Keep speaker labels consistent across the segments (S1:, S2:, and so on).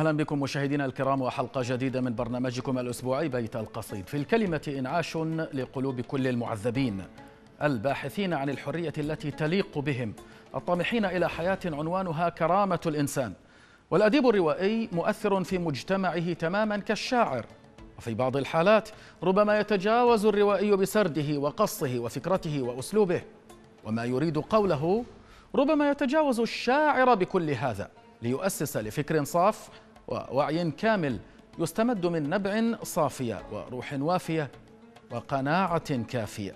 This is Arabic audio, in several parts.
S1: أهلا بكم مشاهدينا الكرام وحلقة جديدة من برنامجكم الأسبوعي بيت القصيد في الكلمة إنعاش لقلوب كل المعذبين الباحثين عن الحرية التي تليق بهم الطامحين إلى حياة عنوانها كرامة الإنسان والأديب الروائي مؤثر في مجتمعه تماما كالشاعر وفي بعض الحالات ربما يتجاوز الروائي بسرده وقصه وفكرته وأسلوبه وما يريد قوله ربما يتجاوز الشاعر بكل هذا ليؤسس لفكر صاف ووعي كامل يستمد من نبع صافية وروح وافية وقناعة كافية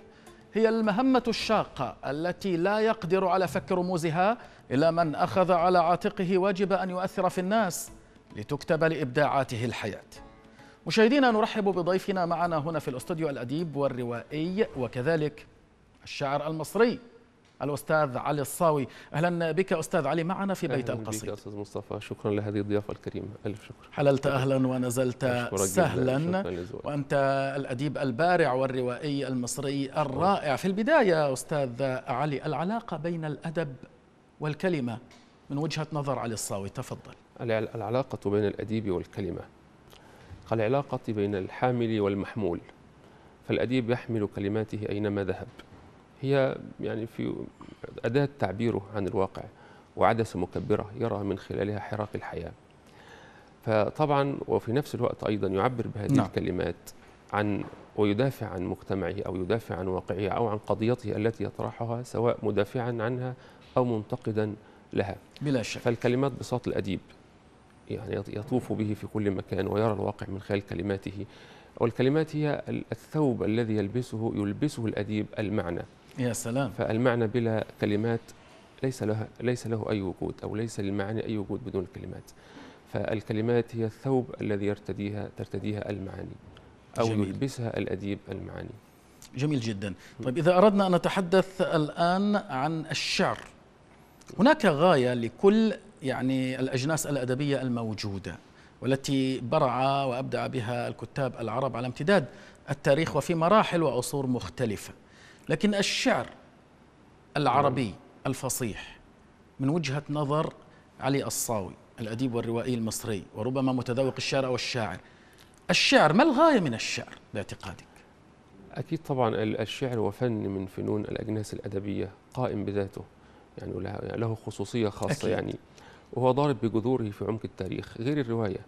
S1: هي المهمة الشاقة التي لا يقدر على فك رموزها إلا من أخذ على عاتقه واجب أن يؤثر في الناس لتكتب لإبداعاته الحياة مشاهدينا نرحب بضيفنا معنا هنا في الأستوديو الأديب والروائي وكذلك الشاعر المصري الأستاذ علي الصاوي أهلا بك أستاذ علي معنا في بيت أهلاً القصيد بك
S2: أستاذ مصطفى شكرا لهذه الضيافة الكريمة ألف شكر حللت أهلا
S1: ونزلت سهلا وأنت الأديب البارع والروائي المصري الرائع في البداية أستاذ علي العلاقة بين الأدب والكلمة من وجهة نظر علي الصاوي
S2: تفضل العلاقة بين الأديب والكلمة قال العلاقة بين الحامل والمحمول فالأديب يحمل كلماته أينما ذهب هي يعني في أداة تعبيره عن الواقع وعدسة مكبرة يرى من خلالها حراك الحياة فطبعا وفي نفس الوقت أيضا يعبر بهذه نعم. الكلمات عن ويدافع عن مجتمعه أو يدافع عن واقعه أو عن قضيته التي يطرحها سواء مدافعا عنها أو منتقدا لها بلا شك فالكلمات بساط الأديب يعني يطوف به في كل مكان ويرى الواقع من خلال كلماته والكلمات هي الثوب الذي يلبسه يلبسه الأديب المعنى يا سلام فالمعنى بلا كلمات ليس له ليس له اي وجود او ليس للمعاني اي وجود بدون الكلمات فالكلمات هي الثوب الذي يرتديها ترتديها المعاني او جميل. يلبسها الاديب المعاني جميل جدا
S1: طيب اذا اردنا ان نتحدث الان عن الشعر هناك غايه لكل يعني الاجناس الادبيه الموجوده والتي برع وابدع بها الكتاب العرب على امتداد التاريخ وفي مراحل وعصور مختلفه لكن الشعر العربي الفصيح من وجهة نظر علي الصاوي الأديب والروائي المصري وربما متذوق الشعر أو الشاعر الشعر ما الغاية من الشعر باعتقادك؟
S2: أكيد طبعا الشعر هو فن من فنون الأجناس الأدبية قائم بذاته يعني, يعني له خصوصية خاصة أكيد. يعني وهو ضارب بجذوره في عمق التاريخ غير الرواية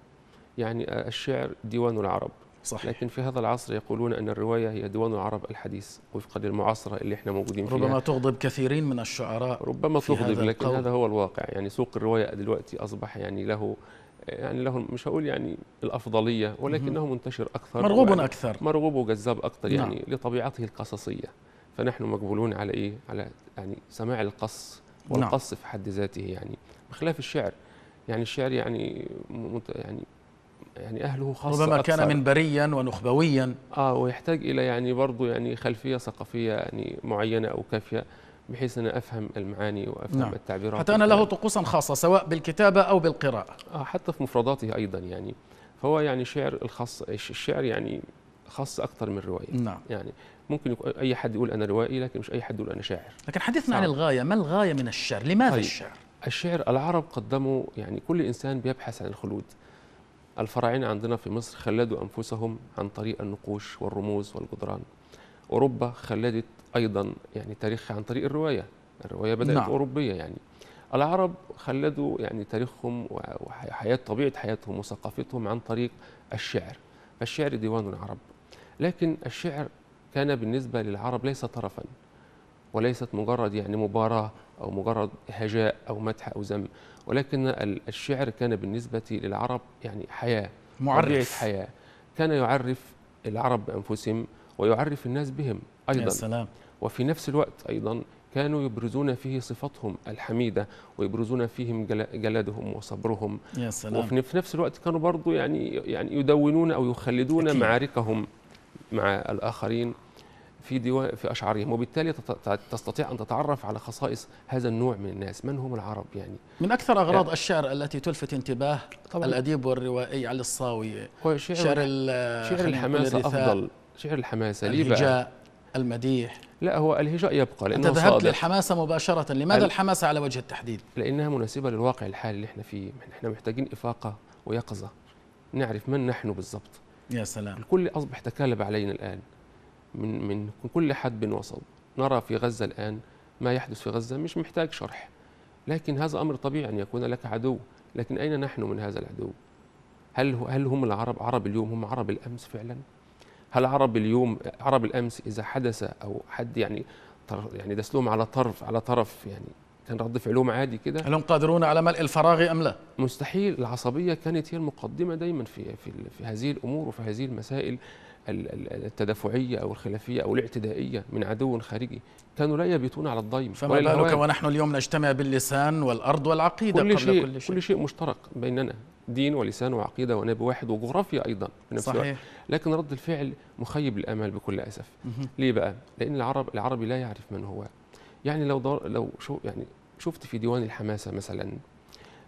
S2: يعني الشعر ديوان العرب صحيح. لكن في هذا العصر يقولون أن الرواية هي ديوان العرب الحديث وفقا للمعاصرة اللي احنا موجودين فيها ربما
S1: تغضب كثيرين من الشعراء ربما تغضب لكن القول. هذا
S2: هو الواقع يعني سوق الرواية دلوقتي أصبح يعني له يعني له مش هقول يعني الافضليه ولكنه منتشر اكثر مرغوب يعني اكثر مرغوب وجذاب اكثر يعني نعم. لطبيعته القصصيه فنحن مقبولون على ايه على يعني سماع القص نعم. والقص نعم. في حد ذاته يعني بخلاف الشعر يعني الشعر يعني يعني يعني أهله خاصة ربما كان أكثر. منبريا ونخبويا آه ويحتاج إلى يعني برضه يعني خلفية ثقافية يعني معينة أو كافية بحيث أنا أفهم المعاني وأفهم نعم. التعبيرات حتى أنا له طقوسا خاصة سواء بالكتابة أو بالقراءة آه حتى في مفرداته أيضا يعني فهو يعني شعر الخاص الشعر يعني خاص أكثر من رواية نعم. يعني ممكن أي حد يقول أنا روائي لكن مش أي حد يقول أنا شاعر لكن
S1: حدثنا صعب. عن الغاية
S2: ما الغاية من الشعر لماذا طيب. الشعر الشعر العرب قدموا يعني كل إنسان بيبحث عن الخلود الفراعنة عندنا في مصر خلدوا أنفسهم عن طريق النقوش والرموز والجدران أوروبا خلدت أيضا يعني تاريخها عن طريق الرواية الرواية بدأت نعم. أوروبية يعني العرب خلدوا يعني تاريخهم وحياة طبيعة حياتهم وثقافتهم عن طريق الشعر فالشعر ديوان العرب لكن الشعر كان بالنسبة للعرب ليس طرفا وليست مجرد يعني مباراة أو مجرد هجاء أو مدح أو ذم ولكن الشعر كان بالنسبة للعرب يعني حياة معرف حياة كان يعرف العرب بأنفسهم ويعرف الناس بهم أيضا يا سلام. وفي نفس الوقت أيضا كانوا يبرزون فيه صفاتهم الحميدة ويبرزون فيهم جلدهم وصبرهم يا سلام. وفي نفس الوقت كانوا برضو يعني, يعني يدونون أو يخلدون أكيد. معاركهم مع الآخرين في ديوان في اشعارهم وبالتالي تستطيع ان تتعرف على خصائص هذا النوع من الناس من هم العرب يعني من اكثر اغراض يعني الشعر
S1: التي تلفت انتباه طبعا الاديب
S2: والروائي علي الصاوي هو شعر شعر, شعر الحماسه افضل شعر الحماسه الهجاء المديح لا هو الهجاء يبقى لانه انت ذهبت
S1: للحماسه مباشره لماذا الحماسه
S2: على وجه التحديد لانها مناسبه للواقع الحالي اللي احنا فيه احنا محتاجين افاقه ويقظه نعرف من نحن بالضبط يا سلام الكل اصبح تكالب علينا الان من من كل حد وصل نرى في غزه الان ما يحدث في غزه مش محتاج شرح لكن هذا امر طبيعي ان يكون لك عدو لكن اين نحن من هذا العدو هل هل هم العرب عرب اليوم هم عرب الامس فعلا هل عرب اليوم عرب الامس اذا حدث او حد يعني يعني داس على طرف على طرف يعني كان رد فعلهم عادي كده هل هم قادرون على ملء الفراغ ام لا؟ مستحيل العصبيه كانت هي المقدمه دايما في في, في هذه الامور وفي هذه المسائل التدافعيه او الخلافيه او الاعتدائيه من عدو خارجي كانوا لا يبيتون على الضيم فما بالك ونحن
S1: اليوم نجتمع باللسان والارض والعقيده كل قبل شيء كل شيء
S2: كل شيء مشترك بيننا دين ولسان وعقيده ونبي واحد وجغرافيا ايضا في نفس صحيح. لكن رد الفعل مخيب الأمل بكل اسف ليه بقى لان العرب العربي لا يعرف من هو يعني لو دار لو شو يعني شفت في ديوان الحماسه مثلا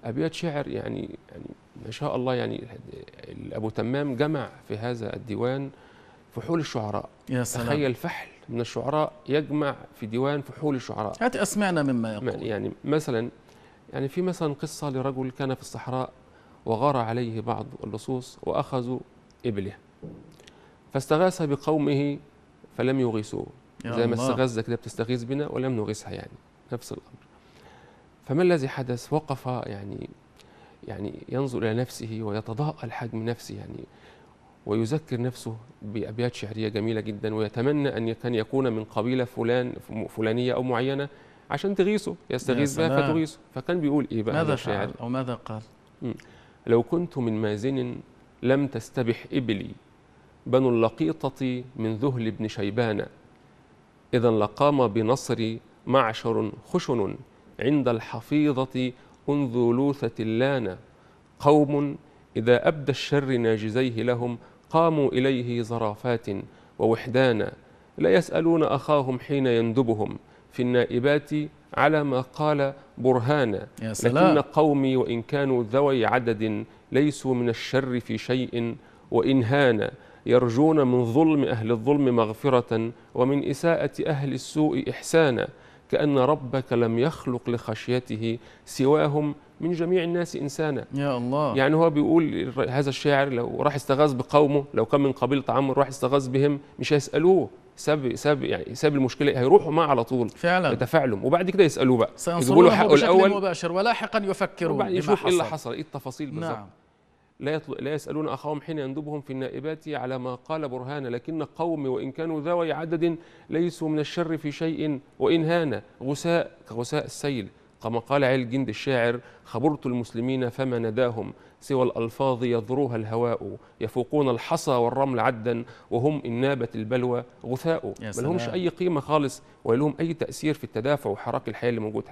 S2: ابيات شعر يعني يعني ما شاء الله يعني ابو تمام جمع في هذا الديوان فحول الشعراء يا سلام. تخيل فحل من الشعراء يجمع في ديوان فحول الشعراء هات أسمعنا مما يقول يعني مثلا يعني في مثلا قصة لرجل كان في الصحراء وغار عليه بعض اللصوص وأخذوا إبله فاستغاث بقومه فلم يغيثوه زي ما استغاث كده بتستغيث بنا ولم نغيثها يعني نفس الأمر فما الذي حدث وقف يعني يعني ينظر إلى نفسه ويتضاءل حجم نفسه يعني ويذكر نفسه بأبيات شعرية جميلة جدا ويتمنى أن كان يكون من قبيلة فلان فلانية أو معينة عشان تغيثه يستغيث بها فتغيثه فكان بيقول إيه بقى ماذا فعل أو ماذا قال لو كنت من مازن لم تستبح إبلي بنو اللقيطة من ذهل بن شيبان إذا لقام بنصري معشر خشن عند الحفيظة أنذ لوثة اللان قوم إذا أبدى الشر ناجزيه لهم قاموا إليه زرافات ووحدانا لا يسألون أخاهم حين يندبهم في النائبات على ما قال برهانا لكن قومي وإن كانوا ذوي عدد ليسوا من الشر في شيء وإن هانا يرجون من ظلم أهل الظلم مغفرة ومن إساءة أهل السوء إحسانا كأن ربك لم يخلق لخشيته سواهم من جميع الناس إنسانا يا الله يعني هو بيقول هذا الشاعر لو راح استغاث بقومه لو كان من قبيلة عمرو راح استغاث بهم مش هيسألوه ساب ساب يعني ساب المشكله هيروحوا معاه على طول فعلا بتفاعلهم وبعد كده يسالوه بقى يجيبوا له حقه الاول
S1: مباشر ولاحقا يفكروا بما يشوف ايه اللي حصل ايه التفاصيل بالظبط نعم.
S2: لا يطل... لا يسالون اخاهم حين يندبهم في النائبات على ما قال برهان لكن قومي وان كانوا ذوي عدد ليسوا من الشر في شيء وان هان غساء كغساء السيل كما قال عيل جند الشاعر خبرت المسلمين فما نداهم سوى الألفاظ يضروها الهواء يفوقون الحصى والرمل عدا وهم إن نابت البلوى غثاء ما لهمش أي قيمة خالص ولا لهم أي تأثير في التدافع وحراك الحياة اللي موجود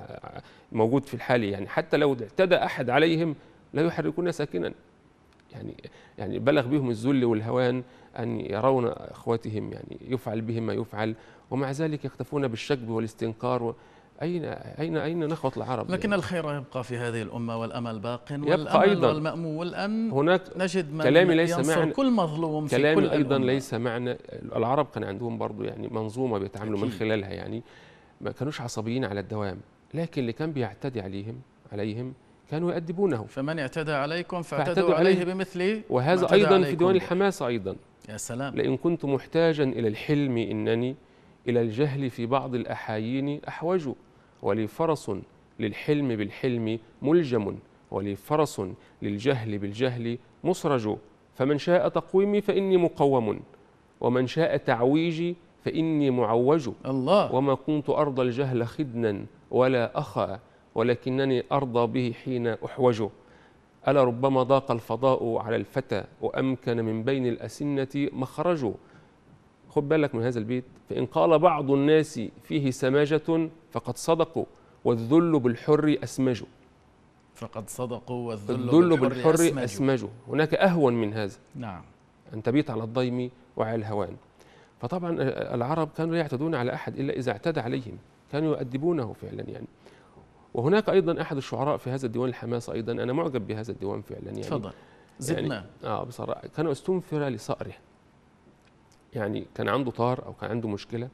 S2: موجود في الحال يعني حتى لو اعتدى أحد عليهم لا يحركون ساكنا يعني يعني بلغ بهم الذل والهوان أن يرون أخواتهم يعني يفعل بهم ما يفعل ومع ذلك يختفون بالشكب والاستنكار أين أين أين نخوة العرب؟ لكن
S1: الخير يبقى في هذه الأمة والأمل باق يبقى أيضا والمأمول ان هناك نجد من كلامي ليس معنى كل مظلوم في كلامي كل أيضا الأمة. ليس
S2: معنى العرب كان عندهم برضو يعني منظومة بيتعاملوا من خلالها يعني ما كانوش عصبيين على الدوام لكن اللي كان بيعتدي عليهم عليهم كانوا يؤدبونه فمن اعتدى عليكم فاعتدوا عليه, عليه بمثل وهذا أيضا في ديوان الحماسة أيضا يا سلام لئن كنت محتاجا إلى الحلم إنني إلى الجهل في بعض الأحايين أحوج ولي فرس للحلم بالحلم ملجم ولي فرس للجهل بالجهل مسرج فمن شاء تقويمي فإني مقوم ومن شاء تعويجي فإني معوج الله وما كنت أرضى الجهل خدنا ولا أخا ولكنني أرضى به حين أحوج ألا ربما ضاق الفضاء على الفتى وأمكن من بين الأسنة مخرج خد بالك من هذا البيت فإن قال بعض الناس فيه سماجة فقد صدقوا والذل بالحر أسمج
S1: فقد صدقوا والذل بالحر, بالحر أسمج
S2: هناك أهون من هذا نعم أن تبيت على الضيم وعلى الهوان فطبعا العرب كانوا لا يعتدون على أحد إلا إذا اعتدى عليهم كانوا يؤدبونه فعلا يعني وهناك أيضا أحد الشعراء في هذا الديوان الحماسة أيضا أنا معجب بهذا الديوان فعلا يعني تفضل زدنا يعني آه بصراحة كان استنفر لصقره يعني كان عنده طار او كان عنده مشكله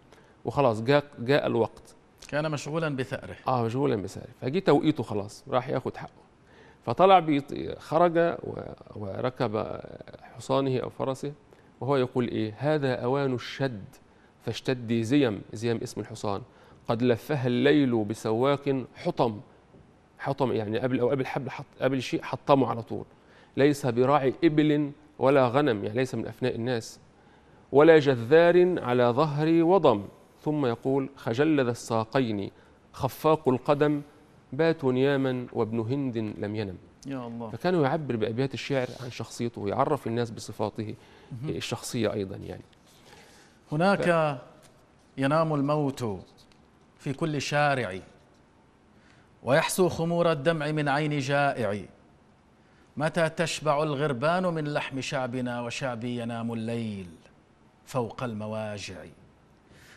S2: وخلاص جاء جاء الوقت كان
S1: مشغولا بثأره
S2: اه مشغولا بثأره فجي توقيته خلاص راح ياخد حقه فطلع بيط... خرج وركب حصانه او فرسه وهو يقول ايه هذا اوان الشد فاشتد زيم زيم اسم الحصان قد لفها الليل بسواق حطم حطم يعني قبل او قبل حبل حط قبل شيء حطمه على طول ليس براعي ابل ولا غنم يعني ليس من افناء الناس ولا جذار على ظهري وضم ثم يقول خجلذ الساقين خفاق القدم بات نياما وابن هند لم ينم يا الله فكانوا يعبر بأبيات الشعر عن شخصيته ويعرف الناس بصفاته الشخصية أيضا يعني
S1: هناك ف... ينام الموت في كل شارع ويحسو خمور الدمع من عين جائع متى تشبع الغربان من لحم شعبنا وشعبي ينام الليل فوق المواجع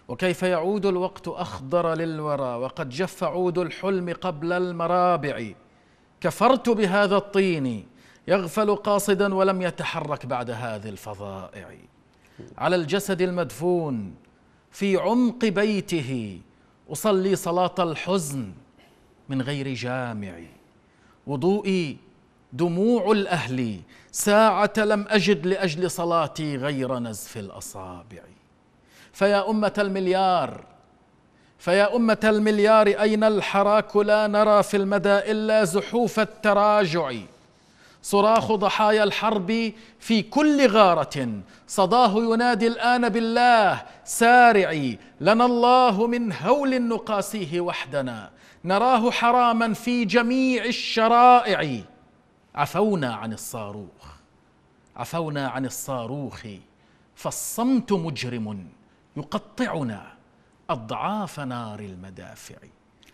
S1: وكيف يعود الوقت أخضر للورى وقد جف عود الحلم قبل المرابع كفرت بهذا الطين يغفل قاصدا ولم يتحرك بعد هذه الفظائع على الجسد المدفون في عمق بيته أصلي صلاة الحزن من غير جامع وضوئي دموع الأهل ساعة لم أجد لأجل صلاتي غير نزف الأصابع فيا أمة المليار فيا أمة المليار أين الحراك لا نرى في المدى إلا زحوف التراجع صراخ ضحايا الحرب في كل غارة صداه ينادي الآن بالله سارعي لنا الله من هول نقاسيه وحدنا نراه حراما في جميع الشرائع عفونا عن الصاروخ عفونا عن الصاروخ فالصمت مجرم يقطعنا أضعاف نار المدافع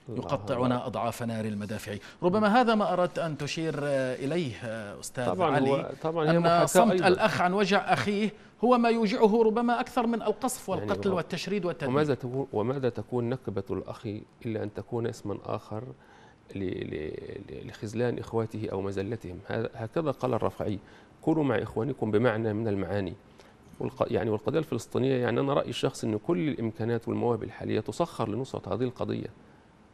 S2: يقطعنا
S1: أضعاف نار المدافع ربما هذا ما أردت أن تشير إليه أستاذ طبعاً علي طبعا أن صمت أيضاً. الأخ عن وجع أخيه هو ما يوجعه ربما أكثر من القصف يعني والقتل يعني والتشريد والتدمير وماذا
S2: تكون, وماذا تكون نكبة الأخ إلا أن تكون اسما آخر لخذلان إخواته أو مزلتهم هكذا قال الرفعي كونوا مع إخوانكم بمعنى من المعاني يعني والقضية الفلسطينية يعني أنا رأيي الشخصي أن كل الإمكانات والمواهب الحالية تسخر لنصرة هذه القضية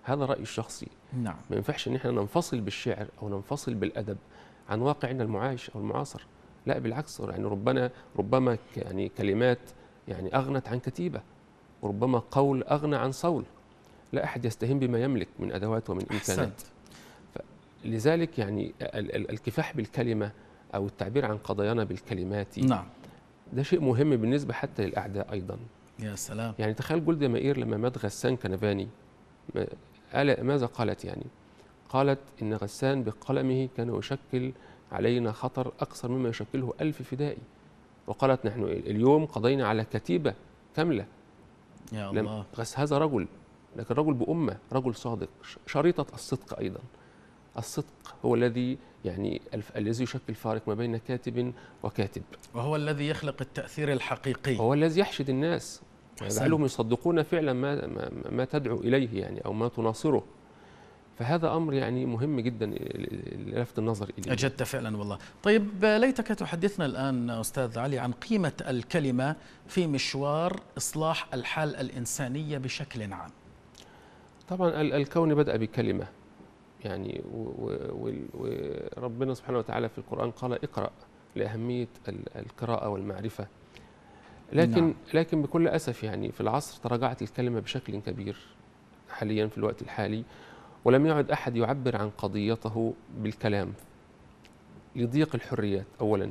S2: هذا رأيي الشخصي نعم ما ينفعش أن احنا ننفصل بالشعر أو ننفصل بالأدب عن واقعنا المعايش أو المعاصر لا بالعكس يعني ربنا ربما يعني كلمات يعني أغنت عن كتيبة وربما قول أغنى عن صول لا أحد يستهين بما يملك من أدوات ومن إمكانات لذلك يعني الكفاح بالكلمة أو التعبير عن قضايانا بالكلمات نعم ده شيء مهم بالنسبة حتى للأعداء أيضا يا سلام يعني تخيل جولدا مائير لما مات غسان كنفاني قال ماذا قالت يعني قالت إن غسان بقلمه كان يشكل علينا خطر أكثر مما يشكله ألف فدائي وقالت نحن اليوم قضينا على كتيبة كاملة يا الله هذا رجل لكن رجل بأمة رجل صادق شريطة الصدق أيضا الصدق هو الذي يعني الذي يشكل فارق ما بين كاتب وكاتب وهو الذي يخلق التأثير الحقيقي هو الذي يحشد الناس لعلهم يصدقون فعلا ما, ما, ما تدعو إليه يعني أو ما تناصره فهذا امر يعني مهم جدا لفت النظر اليه اجدت فعلا والله
S1: طيب ليتك تحدثنا الان استاذ علي عن قيمه الكلمه في مشوار اصلاح الحال الانسانيه بشكل عام
S2: طبعا الكون بدأ بكلمة يعني وربنا سبحانه وتعالى في القرآن قال اقرأ لأهمية القراءة والمعرفة لكن نعم. لكن بكل أسف يعني في العصر تراجعت الكلمة بشكل كبير حاليا في الوقت الحالي ولم يعد أحد يعبر عن قضيته بالكلام لضيق الحريات أولا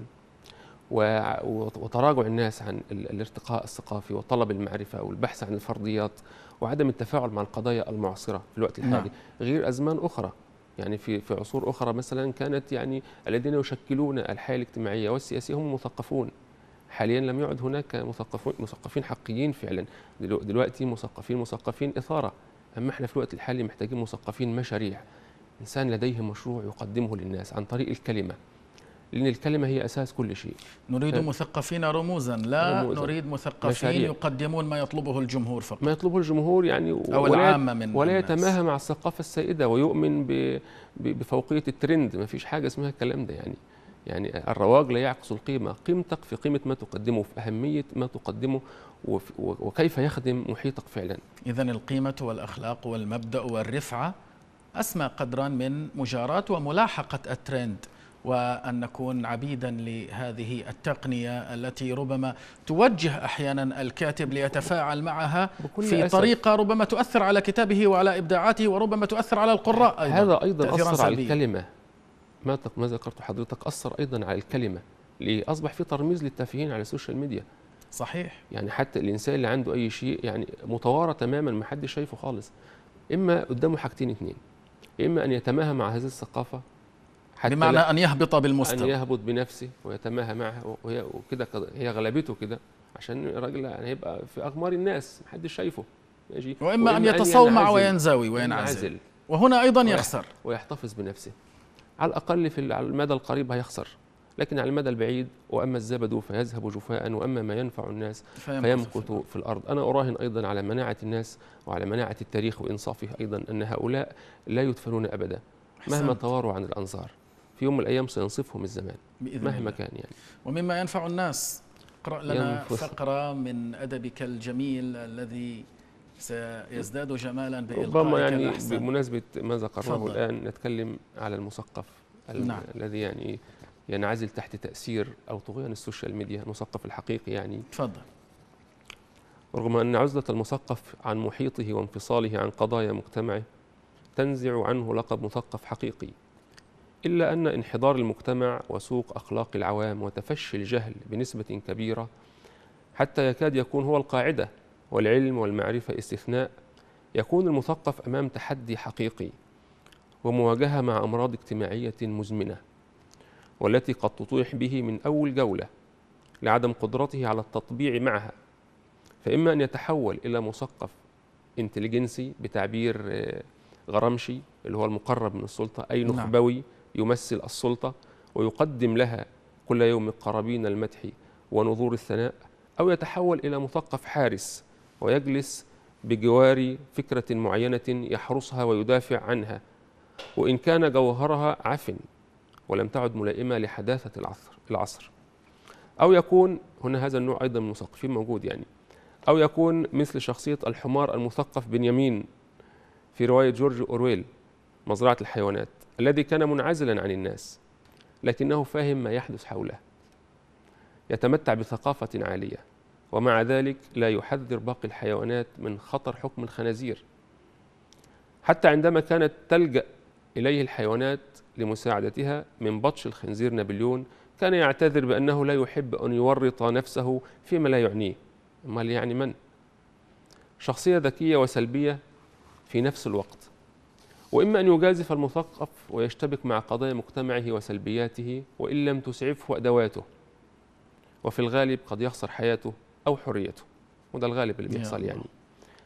S2: وتراجع الناس عن الارتقاء الثقافي وطلب المعرفة والبحث عن الفرضيات وعدم التفاعل مع القضايا المعاصره في الوقت نعم. الحالي نعم. غير ازمان اخرى يعني في في عصور اخرى مثلا كانت يعني الذين يشكلون الحياه الاجتماعيه والسياسيه هم مثقفون حاليا لم يعد هناك مثقفون مثقفين حقيقيين فعلا دلوقتي مثقفين مثقفين اثاره اما احنا في الوقت الحالي محتاجين مثقفين مشاريع انسان لديه مشروع يقدمه للناس عن طريق الكلمه لأن الكلمة هي أساس كل شيء نريد ف...
S1: مثقفين رموزا لا رموزاً. نريد مثقفين مشاريع. يقدمون ما يطلبه الجمهور فقط ما يطلبه الجمهور
S2: يعني أو ولا العامة من ولا يتماهى مع الثقافة السائدة ويؤمن ب... بفوقية الترند ما فيش حاجة اسمها الكلام ده يعني يعني الرواج لا يعكس القيمة قيمتك في قيمة ما تقدمه في أهمية ما تقدمه وكيف يخدم محيطك فعلا
S1: إذا القيمة والأخلاق والمبدأ والرفعة أسمى قدرا من مجاراة وملاحقة الترند وأن نكون عبيدا لهذه التقنية التي ربما توجه أحيانا الكاتب ليتفاعل معها في أسف. طريقة ربما تؤثر على كتابه وعلى إبداعاته وربما تؤثر على القراء أيضا هذا أيضا أثر على
S2: الكلمة ما ما ذكرت حضرتك أثر أيضا على الكلمة أصبح في ترميز للتافهين على السوشيال ميديا صحيح يعني حتى الإنسان اللي عنده أي شيء يعني متوارى تماما ما حدش شايفه خالص إما قدامه حاجتين اثنين إما أن يتماهى مع هذه الثقافة حتى بمعنى أن يهبط بالمستوى أن يهبط بنفسه ويتماهى معها وهي وكده هي غلبته كده عشان الراجل يعني هيبقى في أغمار الناس محدش شايفه ماشي وإما, وإما أن يتصومع وينزوي وينعزل وهنا أيضا يخسر ويحتفظ بنفسه على الأقل في على المدى القريب هيخسر لكن على المدى البعيد واما الزبد فيذهب جفاء واما ما ينفع الناس فيمكث في الارض انا اراهن ايضا على مناعه الناس وعلى مناعه التاريخ وانصافه ايضا ان هؤلاء لا يدفنون ابدا مهما تواروا عن الانظار في يوم من الايام سينصفهم الزمان مهما الله. كان يعني
S1: ومما ينفع الناس اقرا لنا فقره من ادبك الجميل الذي سيزداد جمالا بإلقائك ربما يعني الأحسن. بمناسبة ما ذكرناه الآن
S2: نتكلم على المثقف نعم. الذي يعني ينعزل تحت تأثير أو طغيان السوشيال ميديا المثقف الحقيقي يعني تفضل رغم أن عزلة المثقف عن محيطه وانفصاله عن قضايا مجتمعه تنزع عنه لقب مثقف حقيقي إلا أن انحدار المجتمع وسوق أخلاق العوام وتفشي الجهل بنسبة كبيرة حتى يكاد يكون هو القاعدة والعلم والمعرفة استثناء يكون المثقف أمام تحدي حقيقي ومواجهة مع أمراض اجتماعية مزمنة والتي قد تطيح به من أول جولة لعدم قدرته على التطبيع معها فإما أن يتحول إلى مثقف انتليجنسي بتعبير آه، غرامشي اللي هو المقرب من السلطة أي نعم. نخبوي نعم. يمثل السلطة ويقدم لها كل يوم قرابين المدح ونذور الثناء أو يتحول إلى مثقف حارس ويجلس بجوار فكرة معينة يحرسها ويدافع عنها وإن كان جوهرها عفن ولم تعد ملائمة لحداثة العصر, العصر أو يكون هنا هذا النوع أيضا من المثقفين موجود يعني أو يكون مثل شخصية الحمار المثقف بنيامين في رواية جورج أورويل مزرعة الحيوانات الذي كان منعزلا عن الناس لكنه فاهم ما يحدث حوله يتمتع بثقافة عالية ومع ذلك لا يحذر باقي الحيوانات من خطر حكم الخنازير حتى عندما كانت تلجأ إليه الحيوانات لمساعدتها من بطش الخنزير نابليون كان يعتذر بأنه لا يحب أن يورط نفسه فيما لا يعنيه أمال يعني من؟ شخصية ذكية وسلبية في نفس الوقت وإما أن يجازف المثقف ويشتبك مع قضايا مجتمعه وسلبياته وإن لم تسعفه أدواته وفي الغالب قد يخسر حياته أو حريته وده الغالب اللي بيحصل يعني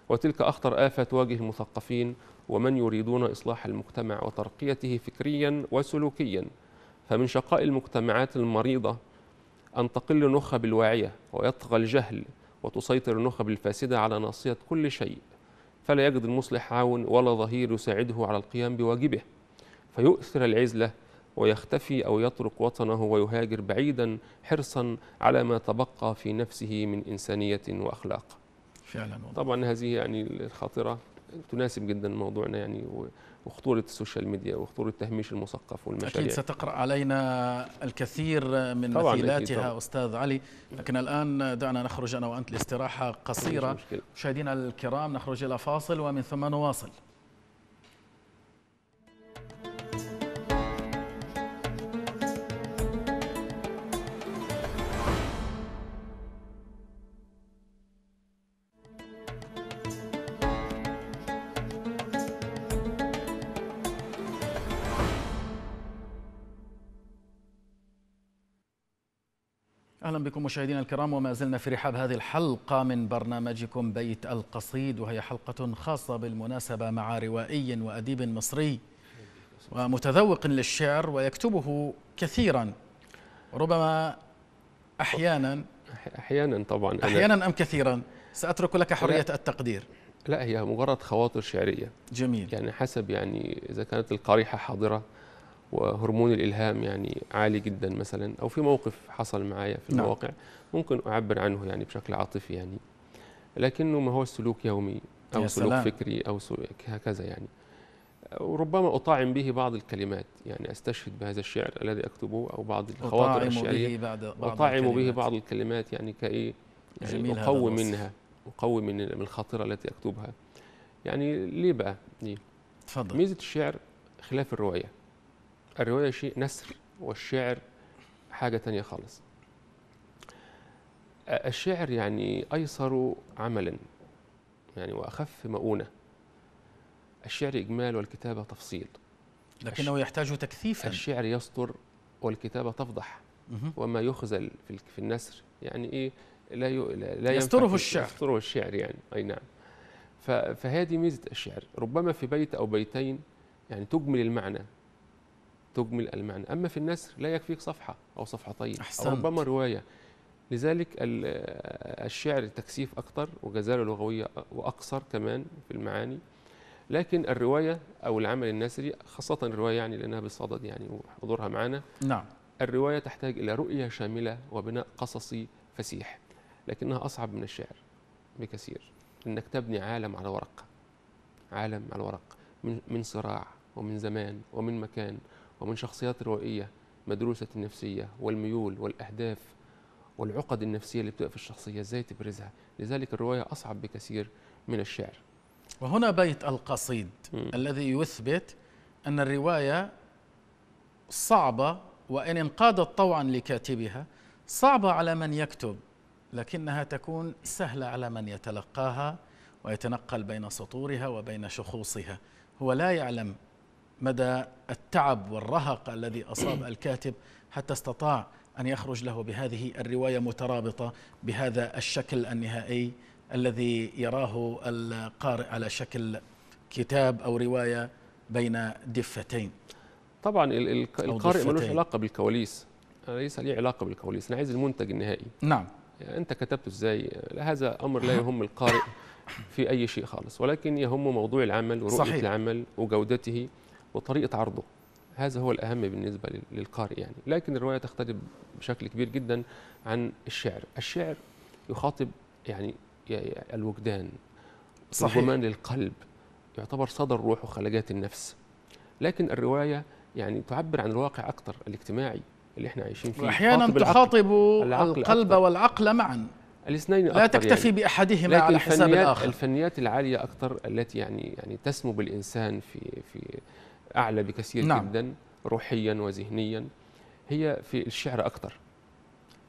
S2: وتلك أخطر آفة تواجه المثقفين ومن يريدون إصلاح المجتمع وترقيته فكريا وسلوكيا فمن شقاء المجتمعات المريضة أن تقل النخب الواعية ويطغى الجهل وتسيطر النخب الفاسدة على ناصية كل شيء فلا يجد المصلح عون ولا ظهير يساعده على القيام بواجبه فيؤثر العزلة ويختفي أو يترك وطنه ويهاجر بعيدا حرصا على ما تبقى في نفسه من إنسانية وأخلاق فعلا طبعا هذه يعني الخاطرة تناسب جدا موضوعنا يعني وخطوره السوشيال ميديا وخطوره تهميش المثقف والمشاريع اكيد
S1: ستقرا علينا الكثير من طبعاً مثيلاتها طبعاً. استاذ علي لكن الان دعنا نخرج انا وانت لاستراحه قصيره مشاهدينا الكرام نخرج الى فاصل ومن ثم نواصل أهلا بكم مشاهدينا الكرام وما زلنا في رحاب هذه الحلقة من برنامجكم بيت القصيد وهي حلقة خاصة بالمناسبة مع روائي وأديب مصري ومتذوق للشعر ويكتبه كثيرا ربما أحيانا
S2: أحيانا طبعا أحيانا أم
S1: كثيرا سأترك لك حرية التقدير
S2: لا هي مجرد خواطر شعرية جميل يعني حسب يعني إذا كانت القريحة حاضرة وهرمون الالهام يعني عالي جدا مثلا او في موقف حصل معايا في نعم. المواقع نعم. ممكن اعبر عنه يعني بشكل عاطفي يعني لكنه ما هو سلوك يومي او سلوك سلام. فكري او سلوك هكذا يعني وربما اطاعم به بعض الكلمات يعني استشهد بهذا الشعر الذي اكتبه او بعض الخواطر الشعريه به بعد بعض اطاعم الكلمات. به بعض الكلمات يعني كايه يعني اقوي منها اقوي من الخاطره التي اكتبها يعني ليه بقى؟ ليه؟ تفضل ميزه الشعر خلاف الروايه الرواية شيء نسر والشعر حاجة تانية خالص الشعر يعني أيسر عملا يعني وأخف مؤونة الشعر إجمال والكتابة تفصيل لكنه يحتاج تكثيفا الشعر يسطر والكتابة تفضح وما يخزل في النسر يعني إيه لا لا يستره الشعر يستره الشعر يعني أي نعم فهذه ميزة الشعر ربما في بيت أو بيتين يعني تجمل المعنى تجمل المعنى اما في النثر لا يكفيك صفحه او صفحتين طيب. أحسنت. او ربما روايه لذلك الشعر تكثيف اكثر وجزاله لغويه واقصر كمان في المعاني لكن الروايه او العمل النثري خاصه الروايه يعني لانها بالصدد يعني وحضورها معانا نعم الروايه تحتاج الى رؤيه شامله وبناء قصصي فسيح لكنها اصعب من الشعر بكثير انك تبني عالم على ورق عالم على ورق من من صراع ومن زمان ومن مكان ومن شخصيات روائية مدروسة النفسية والميول والأهداف والعقد النفسية اللي بتبقى في الشخصية ازاي تبرزها لذلك الرواية أصعب بكثير من الشعر
S1: وهنا بيت القصيد م. الذي يثبت أن الرواية صعبة وإن انقادت طوعا لكاتبها صعبة على من يكتب لكنها تكون سهلة على من يتلقاها ويتنقل بين سطورها وبين شخوصها هو لا يعلم مدى التعب والرهق الذي أصاب الكاتب حتى استطاع أن يخرج له بهذه الرواية مترابطة بهذا الشكل النهائي الذي يراه القارئ على شكل كتاب أو رواية بين دفتين
S2: طبعا القارئ ملوش علاقة بالكواليس أنا ليس لي علاقة بالكواليس أنا عايز المنتج النهائي نعم أنت كتبته إزاي هذا أمر لا يهم القارئ في أي شيء خالص ولكن يهم موضوع العمل ورؤية صحيح. العمل وجودته وطريقه عرضه هذا هو الأهم بالنسبة للقارئ يعني لكن الرواية تختلف بشكل كبير جدا عن الشعر الشعر يخاطب يعني الوجدان صحيح للقلب يعتبر صدى الروح وخلجات النفس لكن الرواية يعني تعبر عن الواقع أكثر الاجتماعي اللي احنا عايشين فيه وأحيانا تخاطب القلب والعقل معا الاثنين لا تكتفي يعني. باحدهما على حساب الاخر الفنيات العاليه اكثر التي يعني يعني تسمو بالانسان في في اعلى بكثير نعم. جدا روحيا وذهنيا هي في الشعر اكثر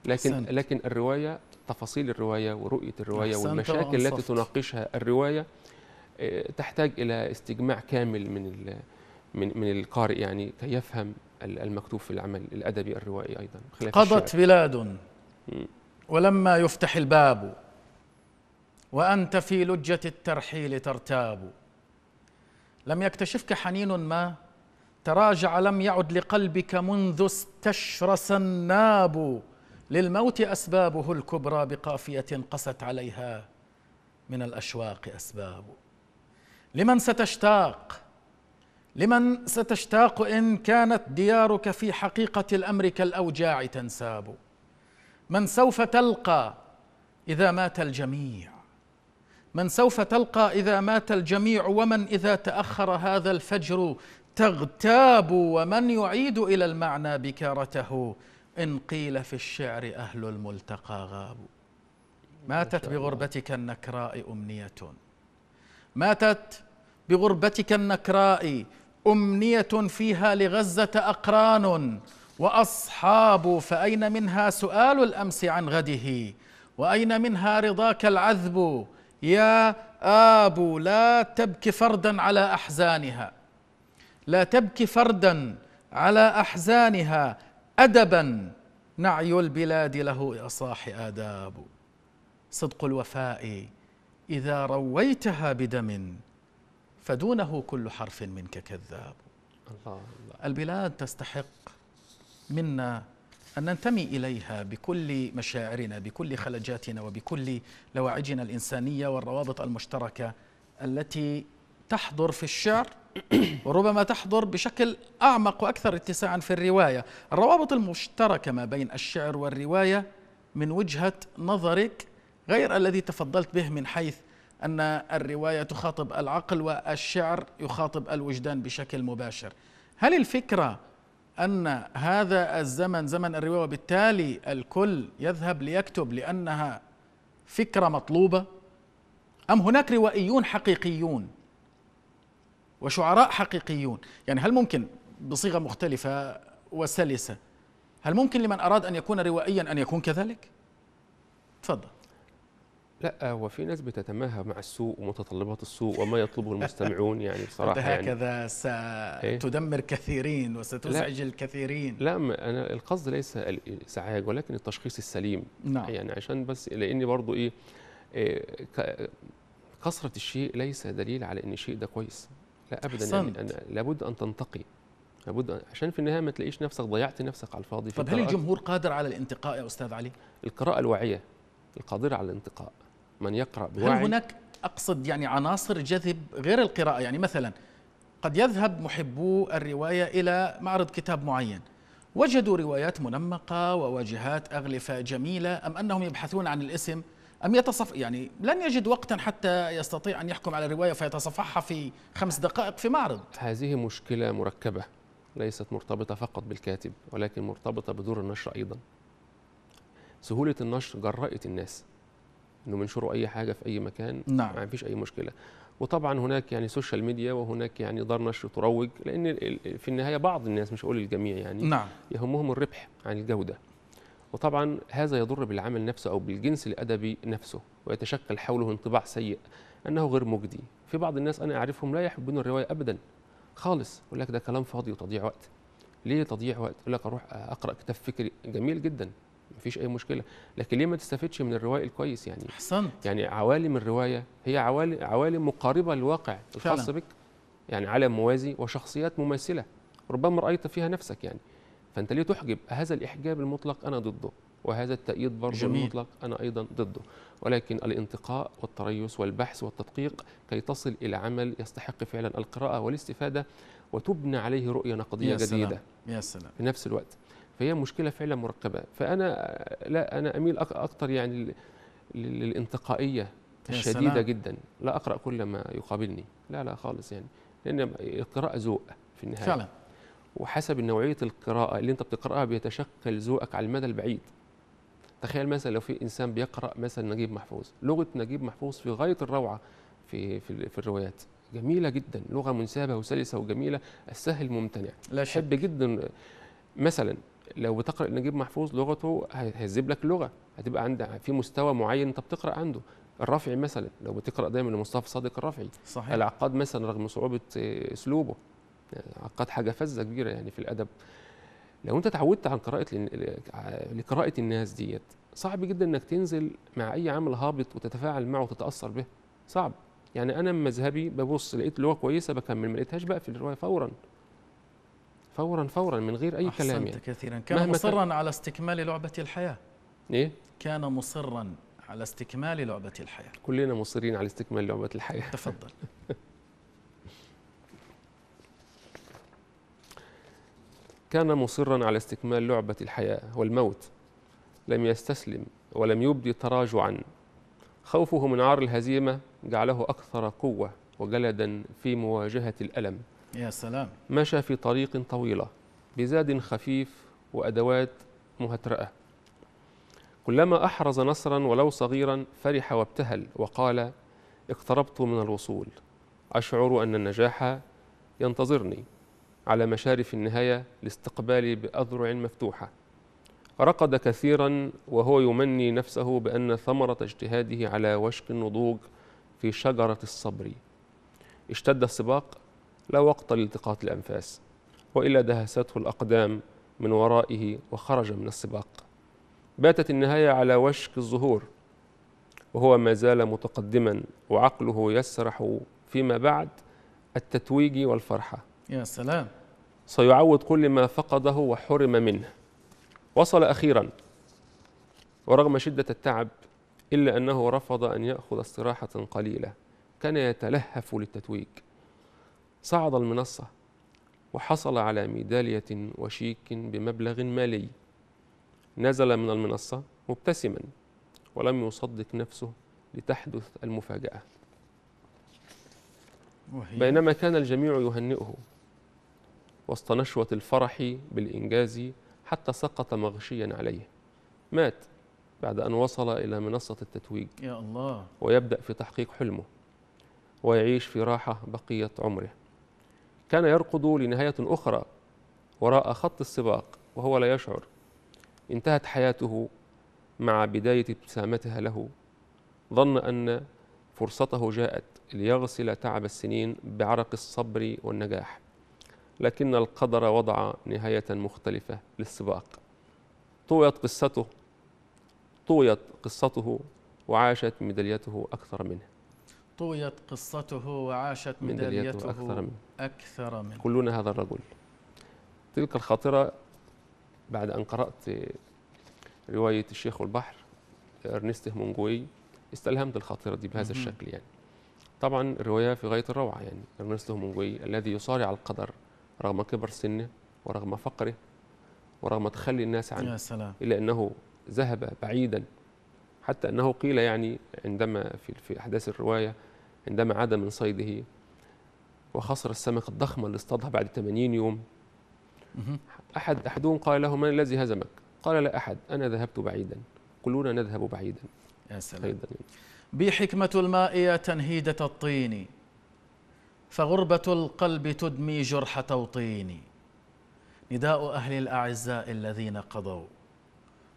S2: لكن أحسنت. لكن الروايه تفاصيل الروايه ورؤيه الروايه والمشاكل التي تناقشها الروايه آه، تحتاج الى استجماع كامل من من من القارئ يعني كي يفهم المكتوب في العمل الادبي الروائي ايضا خلاف قضت الشعر.
S1: بلاد ولما يفتح الباب وانت في لجه الترحيل ترتاب لم يكتشفك حنين ما تراجع لم يعد لقلبك منذ استشرس الناب للموت اسبابه الكبرى بقافيه قست عليها من الاشواق اسباب لمن ستشتاق لمن ستشتاق ان كانت ديارك في حقيقه الامر كالاوجاع تنساب من سوف تلقى اذا مات الجميع من سوف تلقى إذا مات الجميع ومن إذا تأخر هذا الفجر تغتاب ومن يعيد إلى المعنى بكارته إن قيل في الشعر أهل الملتقى غابوا ماتت بغربتك النكراء أمنية ماتت بغربتك النكراء أمنية فيها لغزة أقران وأصحاب فأين منها سؤال الأمس عن غده وأين منها رضاك العذب يا آب لا تبكي فردا على أحزانها لا تبكي فردا على أحزانها أدبا نعي البلاد له أصاح آداب صدق الوفاء إذا رويتها بدم فدونه كل حرف منك كذاب الله الله البلاد تستحق منا أن ننتمي إليها بكل مشاعرنا بكل خلجاتنا وبكل لواعجنا الإنسانية والروابط المشتركة التي تحضر في الشعر وربما تحضر بشكل أعمق وأكثر اتساعا في الرواية الروابط المشتركة ما بين الشعر والرواية من وجهة نظرك غير الذي تفضلت به من حيث أن الرواية تخاطب العقل والشعر يخاطب الوجدان بشكل مباشر هل الفكرة أن هذا الزمن زمن الرواية وبالتالي الكل يذهب ليكتب لأنها فكرة مطلوبة أم هناك روائيون حقيقيون وشعراء حقيقيون يعني هل ممكن بصيغة مختلفة وسلسة هل ممكن لمن أراد أن يكون روائيا أن يكون كذلك؟ تفضل
S2: لا هو في ناس بتتماهى مع السوق ومتطلبات السوق وما يطلبه المستمعون يعني بصراحه انت يعني. هكذا إيه؟
S1: ستدمر كثيرين وستزعج
S2: الكثيرين لا انا القصد ليس الازعاج ولكن التشخيص السليم نعم. يعني عشان بس لاني برضو ايه, إيه، كثره الشيء ليس دليل على ان الشيء ده كويس لا ابدا حسنت. يعني أنا لابد ان تنتقي لابد عشان في النهايه ما تلاقيش نفسك ضيعت نفسك على الفاضي طب هل الجمهور قادر على الانتقاء يا استاذ علي؟ القراءه الواعيه القادره على الانتقاء من يقرأ بوعي هل هناك
S1: أقصد يعني عناصر جذب غير القراءة يعني مثلا قد يذهب محبو الرواية إلى معرض كتاب معين وجدوا روايات منمقة وواجهات أغلفة جميلة أم أنهم يبحثون عن الاسم أم يتصف يعني لن يجد وقتا حتى يستطيع أن يحكم على الرواية فيتصفحها في خمس دقائق
S2: في معرض هذه مشكلة مركبة ليست مرتبطة فقط بالكاتب ولكن مرتبطة بدور النشر أيضا سهولة النشر جرأت الناس انه منشروا اي حاجه في اي مكان نعم ما فيش اي مشكله وطبعا هناك يعني سوشيال ميديا وهناك يعني دار نشر تروج لان في النهايه بعض الناس مش هقول الجميع يعني نعم. يهمهم الربح عن الجوده وطبعا هذا يضر بالعمل نفسه او بالجنس الادبي نفسه ويتشكل حوله انطباع سيء انه غير مجدي في بعض الناس انا اعرفهم لا يحبون الروايه ابدا خالص يقول لك ده كلام فاضي وتضييع وقت ليه تضييع وقت يقول لك اروح اقرا كتاب فكري جميل جدا مفيش اي مشكله لكن ليه ما تستفدش من الروائي الكويس يعني احسنت يعني عوالم الروايه هي عوالم عوالم مقاربه للواقع الخاص بك يعني عالم موازي وشخصيات مماثله ربما رايت فيها نفسك يعني فانت ليه تحجب هذا الاحجاب المطلق انا ضده وهذا التأييد برضه جميل. المطلق أنا أيضا ضده ولكن الانتقاء والتريث والبحث والتدقيق كي تصل إلى عمل يستحق فعلا القراءة والاستفادة وتبنى عليه رؤية نقدية يا جديدة سلام. يا سلام. في نفس الوقت فهي مشكله فعلا مركبه فانا لا انا اميل اكثر يعني للانتقائيه الشديده جدا لا اقرا كل ما يقابلني لا لا خالص يعني لان القراءه ذوق في النهايه فعلا وحسب نوعيه القراءه اللي انت بتقراها بيتشكل ذوقك على المدى البعيد تخيل مثلا لو في انسان بيقرا مثلا نجيب محفوظ لغه نجيب محفوظ في غايه الروعه في في, في الروايات جميله جدا لغه منسابه وسلسه وجميله السهل ممتنع لا شك. احب جدا مثلا لو بتقرا نجيب محفوظ لغته هيهذب لك لغه هتبقى عندك في مستوى معين انت بتقرا عنده الرفعي مثلا لو بتقرا دايما لمصطفى صادق الرفعي صحيح. العقاد مثلا رغم صعوبه اسلوبه عقاد حاجه فزه كبيره يعني في الادب لو انت تعودت عن قراءه لقراءه الناس ديت صعب جدا انك تنزل مع اي عامل هابط وتتفاعل معه وتتاثر به صعب يعني انا مذهبي ببص لقيت لغه كويسه بكمل ما لقيتهاش بقفل الروايه فورا فورا فورا من غير أي كلام يعني. كثيرا كان مصرا ت...
S1: على استكمال لعبة الحياة إيه؟ كان مصرا على استكمال لعبة الحياة
S2: كلنا مصرين على استكمال لعبة الحياة تفضل كان مصرا على استكمال لعبة الحياة والموت لم يستسلم ولم يبدي تراجعا خوفه من عار الهزيمة جعله أكثر قوة وجلدا في مواجهة الألم يا سلام مشى في طريق طويلة بزاد خفيف وأدوات مهترأة كلما أحرز نصرا ولو صغيرا فرح وابتهل وقال اقتربت من الوصول أشعر أن النجاح ينتظرني على مشارف النهاية لاستقبالي بأذرع مفتوحة رقد كثيرا وهو يمني نفسه بأن ثمرة اجتهاده على وشك النضوج في شجرة الصبر اشتد السباق لا وقت لالتقاط الأنفاس وإلا دهسته الأقدام من ورائه وخرج من السباق باتت النهاية على وشك الظهور وهو ما زال متقدما وعقله يسرح فيما بعد التتويج والفرحة
S1: يا سلام
S2: سيعوض كل ما فقده وحرم منه وصل أخيرا ورغم شدة التعب إلا أنه رفض أن يأخذ استراحة قليلة كان يتلهف للتتويج صعد المنصة وحصل على ميدالية وشيك بمبلغ مالي نزل من المنصة مبتسما ولم يصدق نفسه لتحدث المفاجأة بينما كان الجميع يهنئه وسط نشوة الفرح بالإنجاز حتى سقط مغشيا عليه مات بعد أن وصل إلى منصة التتويج يا الله ويبدأ في تحقيق حلمه ويعيش في راحة بقية عمره كان يركض لنهاية أخرى وراء خط السباق وهو لا يشعر انتهت حياته مع بداية ابتسامتها له ظن أن فرصته جاءت ليغسل تعب السنين بعرق الصبر والنجاح لكن القدر وضع نهاية مختلفة للسباق طويت قصته طويت قصته وعاشت ميداليته أكثر منه
S1: طويت قصته وعاشت ميداليته, ميداليته أكثر منه
S2: أكثر من كلنا هذا الرجل تلك الخاطرة بعد أن قرأت رواية الشيخ والبحر ارنست هيمنجوي استلهمت الخاطرة دي بهذا الشكل يعني طبعا الرواية في غاية الروعة يعني ارنست هيمنجوي الذي يصارع القدر رغم كبر سنه ورغم فقره ورغم تخلي الناس عنه يا سلام. إلا أنه ذهب بعيدا حتى أنه قيل يعني عندما في, في أحداث الرواية عندما عاد من صيده وخسر السمك الضخمة اللي اصطادها بعد 80 يوم أحد أحدهم قال له من الذي هزمك قال لا أحد أنا ذهبت بعيدا كلنا نذهب بعيدا يا سلام
S1: بحكمة الماء يا تنهيدة الطين فغربة القلب تدمي جرح توطين نداء أهل الأعزاء الذين قضوا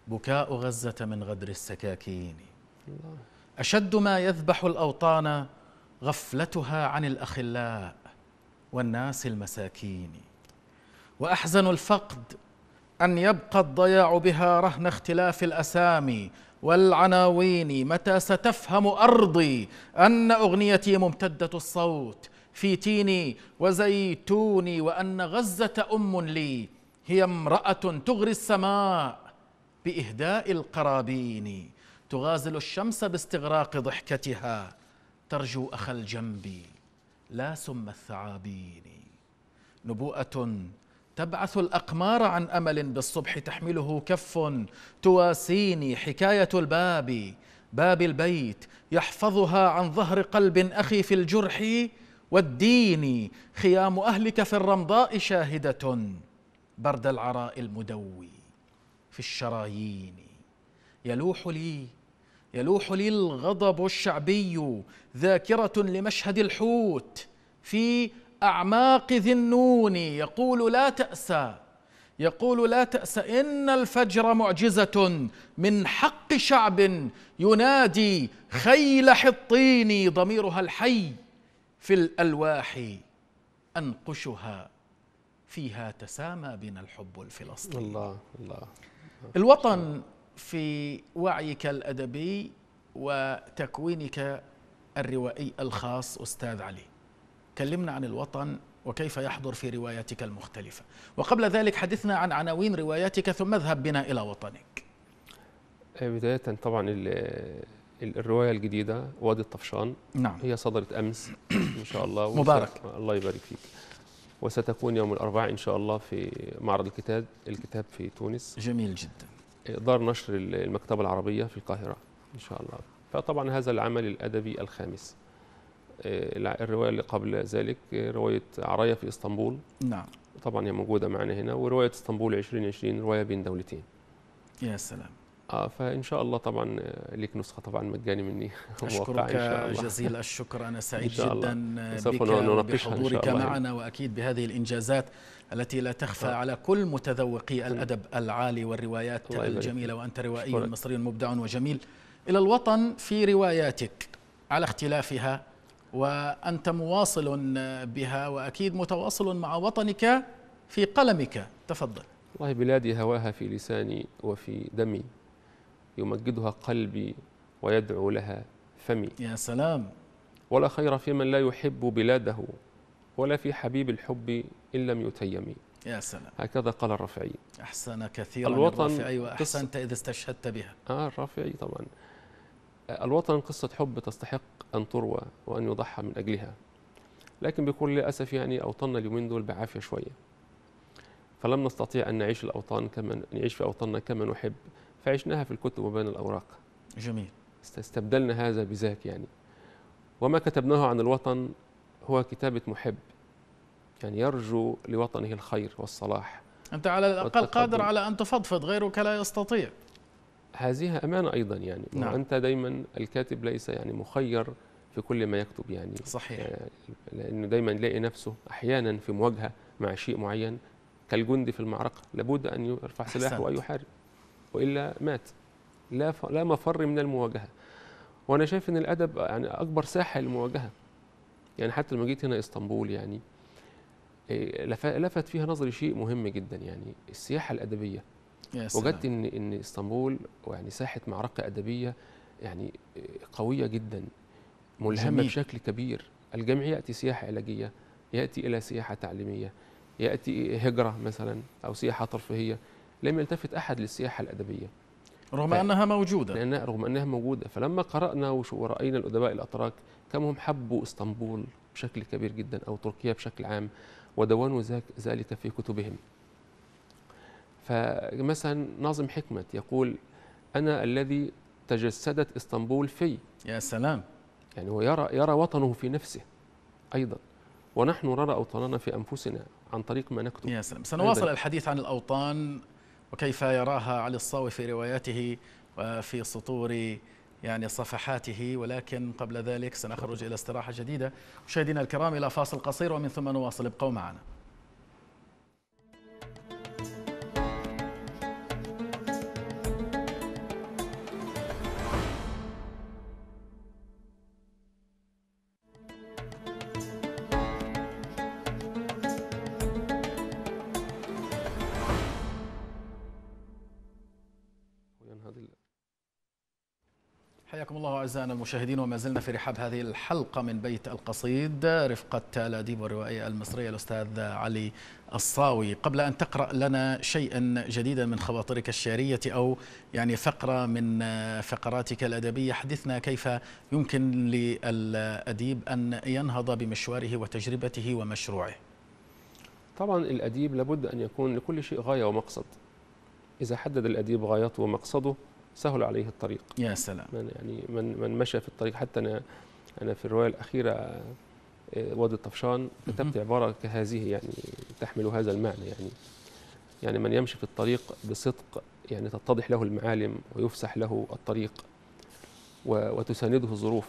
S1: بكاء غزة من غدر السكاكين أشد ما يذبح الأوطان غفلتها عن الأخلاء والناس المساكين واحزن الفقد ان يبقى الضياع بها رهن اختلاف الاسامي والعناوين متى ستفهم ارضي ان اغنيتي ممتده الصوت في تيني وزيتوني وان غزه ام لي هي امراه تغري السماء باهداء القرابين تغازل الشمس باستغراق ضحكتها ترجو اخا الجنب لا سم الثعابين نبوءة تبعث الأقمار عن أمل بالصبح تحمله كف تواسيني حكاية الباب باب البيت يحفظها عن ظهر قلب أخي في الجرح والدين خيام أهلك في الرمضاء شاهدة برد العراء المدوي في الشرايين يلوح لي يلوح لي الغضب الشعبي ذاكرة لمشهد الحوت في أعماق ذي النون يقول لا تأسى يقول لا تأس إن الفجر معجزة من حق شعب ينادي خيل حطين ضميرها الحي في الألواح أنقشها فيها تسامى بنا الحب الفلسطيني الله الله الوطن في وعيك الادبي وتكوينك الروائي الخاص استاذ علي. كلمنا عن الوطن وكيف يحضر في رواياتك المختلفه، وقبل ذلك حدثنا عن عناوين رواياتك ثم اذهب بنا الى وطنك.
S2: آه، بدايه طبعا الروايه الجديده وادي الطفشان نعم. هي صدرت امس ان شاء الله مبارك الله يبارك فيك. وستكون يوم الأربعاء إن شاء الله في معرض الكتاب الكتاب في تونس جميل جدا دار نشر المكتبة العربية في القاهرة إن شاء الله فطبعا هذا العمل الأدبي الخامس آه، الرواية اللي قبل ذلك آه، رواية عراية في إسطنبول نعم طبعا هي موجودة معنا هنا ورواية إسطنبول 2020 رواية بين دولتين يا سلام اه فان شاء الله طبعا آه، لك نسخه طبعا مجاني مني اشكرك إن شاء الله. جزيل الشكر انا سعيد جدا آه، بك بحضورك معنا
S1: واكيد بهذه الانجازات التي لا تخفى طبعا. على كل متذوقي الادب العالي والروايات الجميله وانت روائي مصري مبدع وجميل الى الوطن في رواياتك على اختلافها وانت مواصل آه، بها واكيد متواصل مع وطنك في قلمك تفضل
S2: والله بلادي هواها في لساني وفي دمي يمجدها قلبي ويدعو لها فمي يا سلام ولا خير في من لا يحب بلاده ولا في حبيب الحب إن لم يتيم يا سلام هكذا قال الرافعي
S1: أحسن كثيرا الوطن الرافعي وأحسنت
S2: إذا استشهدت بها آه الرافعي طبعا الوطن قصة حب تستحق أن تروى وأن يضحى من أجلها لكن بكل أسف يعني أوطاننا اليومين دول بعافية شوية فلم نستطيع أن نعيش الأوطان كما نعيش في أوطاننا كما نحب فعشناها في الكتب وبين الأوراق جميل استبدلنا هذا بذاك يعني وما كتبناه عن الوطن هو كتابة محب يعني يرجو لوطنه الخير والصلاح أنت على الأقل قادر على
S1: أن تفضفض غيرك لا يستطيع
S2: هذه أمانة أيضا يعني نعم. أنت دايما الكاتب ليس يعني مخير في كل ما يكتب يعني صحيح آه، لأنه دايما يلاقي نفسه أحيانا في مواجهة مع شيء معين كالجندي في المعركة لابد أن يرفع سلاحه وأن يحارب والا مات لا لا مفر من المواجهه وانا شايف ان الادب يعني اكبر ساحه للمواجهه يعني حتى لما جيت هنا اسطنبول يعني إيه، لفت فيها نظري شيء مهم جدا يعني السياحه الادبيه وجدت ان ان اسطنبول يعني ساحه معركه ادبيه يعني إيه، قويه جدا ملهمه جميل. بشكل كبير الجميع ياتي سياحه علاجيه ياتي الى سياحه تعليميه ياتي هجره مثلا او سياحه ترفيهيه لم يلتفت أحد للسياحة الأدبية رغم ف... أنها موجودة لأن رغم أنها موجودة فلما قرأنا ورأينا الأدباء الأتراك كم هم حبوا اسطنبول بشكل كبير جدا أو تركيا بشكل عام ودونوا ذلك في كتبهم فمثلا ناظم حكمت يقول أنا الذي تجسدت اسطنبول في يا سلام يعني هو يرى, يرى وطنه في نفسه أيضا ونحن نرى أوطاننا في أنفسنا عن طريق ما نكتب يا سلام سنواصل أيضاً. الحديث عن الأوطان وكيف
S1: يراها علي الصاوي في رواياته وفي سطور يعني صفحاته ولكن قبل ذلك سنخرج إلى استراحة جديدة مشاهدينا الكرام إلى فاصل قصير ومن ثم نواصل ابقوا معنا حياكم الله أعزائنا المشاهدين وما زلنا في رحاب هذه الحلقة من بيت القصيد رفقة الأديب والروائي المصري الأستاذ علي الصاوي قبل أن تقرأ لنا شيئا جديدا من خواطرك الشعرية أو يعني فقرة من فقراتك الأدبية حدثنا كيف يمكن للأديب أن ينهض بمشواره وتجربته ومشروعه
S2: طبعا الأديب لابد أن يكون لكل شيء غاية ومقصد إذا حدد الأديب غايته ومقصده سهل عليه الطريق يا سلام من يعني من من مشى في الطريق حتى انا انا في الروايه الاخيره آه، وادي الطفشان كتبت عباره كهذه يعني تحمل هذا المعنى يعني يعني من يمشي في الطريق بصدق يعني تتضح له المعالم ويفسح له الطريق وتسانده الظروف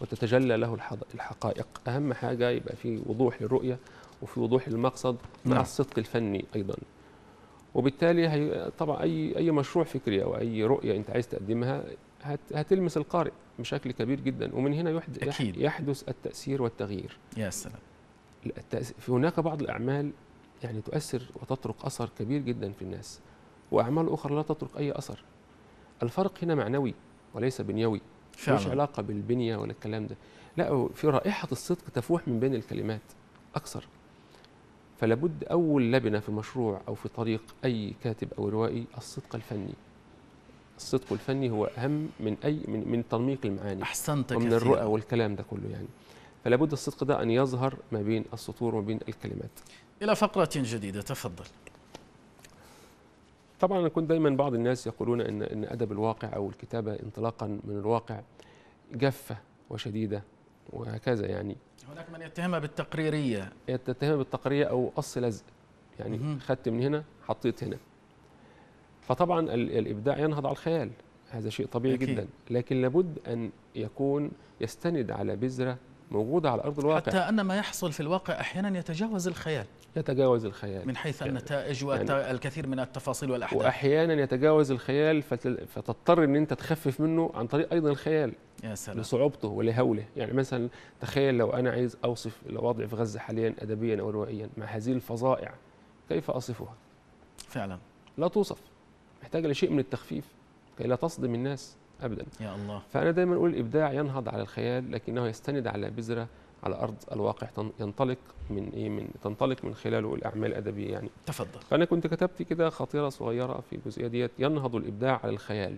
S2: وتتجلى له الحقائق اهم حاجه يبقى في وضوح للرؤيه وفي وضوح للمقصد مع نعم. الصدق الفني ايضا وبالتالي هي طبعا اي اي مشروع فكري او اي رؤيه انت عايز تقدمها هت هتلمس القارئ بشكل كبير جدا ومن هنا يحدث أكيد. يحدث التاثير والتغيير يا سلام في هناك بعض الاعمال يعني تؤثر وتترك اثر كبير جدا في الناس واعمال اخرى لا تترك اي اثر الفرق هنا معنوي وليس بنيوي فعلا. مش علاقه بالبنيه ولا الكلام ده لا في رائحه الصدق تفوح من بين الكلمات اكثر فلابد أول لبنة في مشروع أو في طريق أي كاتب أو روائي الصدق الفني الصدق الفني هو أهم من أي من, من تنميق المعاني أحسنت ومن الرؤى والكلام ده كله يعني فلابد الصدق ده أن يظهر ما بين السطور وما بين الكلمات
S1: إلى فقرة جديدة تفضل
S2: طبعا أنا كنت دايما بعض الناس يقولون ان ان ادب الواقع او الكتابه انطلاقا من الواقع جافه وشديده وهكذا يعني
S1: هناك من يتهمها بالتقريريه
S2: يتهمها بالتقريريه او قص لزق يعني خدت من هنا حطيت هنا فطبعا الابداع ينهض على الخيال هذا شيء طبيعي جدا لكن لابد ان يكون يستند على بذره موجوده على ارض الواقع حتى ان
S1: ما يحصل في الواقع احيانا
S2: يتجاوز الخيال يتجاوز الخيال من حيث النتائج يعني والكثير من التفاصيل والأحداث وأحيانا يتجاوز الخيال فتضطر أن أنت تخفف منه عن طريق أيضا الخيال يا سلام. لصعوبته ولهوله يعني مثلا تخيل لو أنا عايز أوصف الوضع في غزة حاليا أدبيا أو روائيا مع هذه الفظائع كيف أصفها فعلا لا توصف محتاج لشيء من التخفيف كي لا تصدم الناس ابدا يا الله فانا دايما اقول الابداع ينهض على الخيال لكنه يستند على بذره على ارض الواقع ينطلق من ايه من تنطلق من خلاله الاعمال الادبيه يعني تفضل فانا كنت كتبت كده خطيره صغيره في الجزئيه ديت ينهض الابداع على الخيال